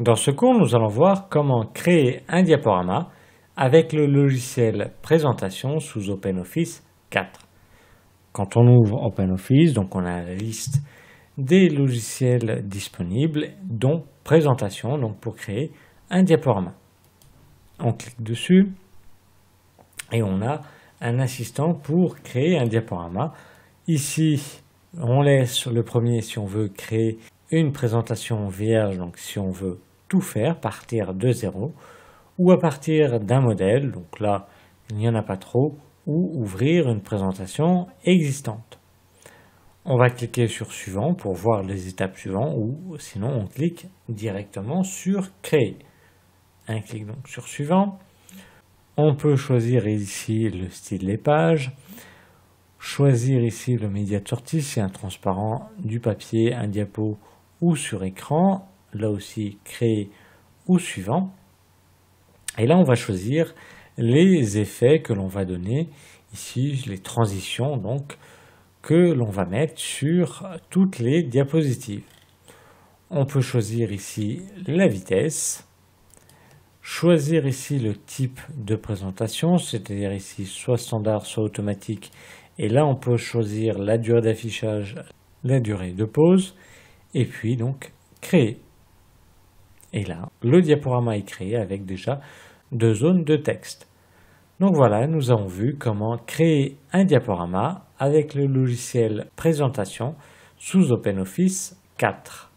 Dans ce cours, nous allons voir comment créer un diaporama avec le logiciel Présentation sous OpenOffice 4. Quand on ouvre OpenOffice, donc on a la liste des logiciels disponibles, dont Présentation, donc pour créer un diaporama. On clique dessus et on a un assistant pour créer un diaporama. Ici, on laisse le premier si on veut créer une présentation vierge, donc si on veut faire, partir de zéro, ou à partir d'un modèle, donc là il n'y en a pas trop, ou ouvrir une présentation existante. On va cliquer sur suivant pour voir les étapes suivantes ou sinon on clique directement sur créer. Un clic donc sur suivant. On peut choisir ici le style des pages, choisir ici le média de sortie, si un transparent, du papier, un diapo ou sur écran là aussi Créer » ou suivant. Et là, on va choisir les effets que l'on va donner, ici les transitions donc, que l'on va mettre sur toutes les diapositives. On peut choisir ici la vitesse, choisir ici le type de présentation, c'est-à-dire ici soit standard, soit automatique, et là on peut choisir la durée d'affichage, la durée de pause, et puis donc créer. Et là, le diaporama est créé avec déjà deux zones de texte. Donc voilà, nous avons vu comment créer un diaporama avec le logiciel Présentation sous OpenOffice 4.